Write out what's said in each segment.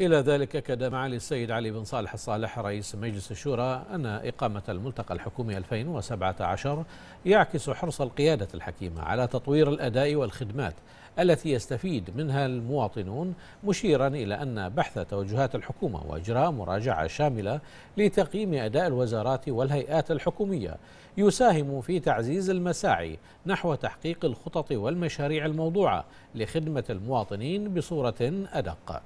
إلى ذلك أكد معالي السيد علي بن صالح الصالح رئيس مجلس الشورى أن إقامة الملتقى الحكومي 2017 يعكس حرص القيادة الحكيمة على تطوير الأداء والخدمات التي يستفيد منها المواطنون مشيرا إلى أن بحث توجهات الحكومة وإجراء مراجعة شاملة لتقييم أداء الوزارات والهيئات الحكومية يساهم في تعزيز المساعي نحو تحقيق الخطط والمشاريع الموضوعة لخدمة المواطنين بصورة أدق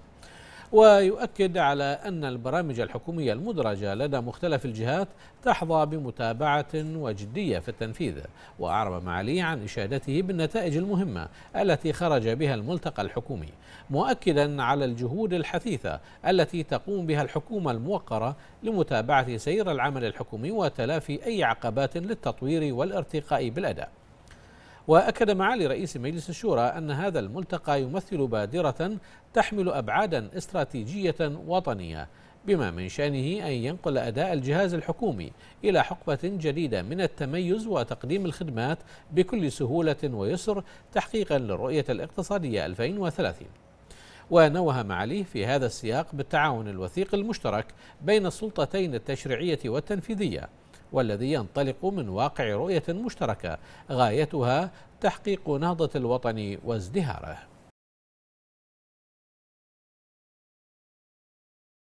ويؤكد على أن البرامج الحكومية المدرجة لدى مختلف الجهات تحظى بمتابعة وجدية في التنفيذ وأعرب معالي عن إشادته بالنتائج المهمة التي خرج بها الملتقى الحكومي مؤكدا على الجهود الحثيثة التي تقوم بها الحكومة الموقرة لمتابعة سير العمل الحكومي وتلافي أي عقبات للتطوير والارتقاء بالأداء وأكد معالي رئيس مجلس الشورى أن هذا الملتقى يمثل بادرة تحمل أبعادا استراتيجية وطنية بما من شأنه أن ينقل أداء الجهاز الحكومي إلى حقبة جديدة من التميز وتقديم الخدمات بكل سهولة ويسر تحقيقا للرؤية الاقتصادية 2030 ونوه معاليه في هذا السياق بالتعاون الوثيق المشترك بين السلطتين التشريعية والتنفيذية والذي ينطلق من واقع رؤية مشتركة غايتها تحقيق نهضة الوطن وازدهاره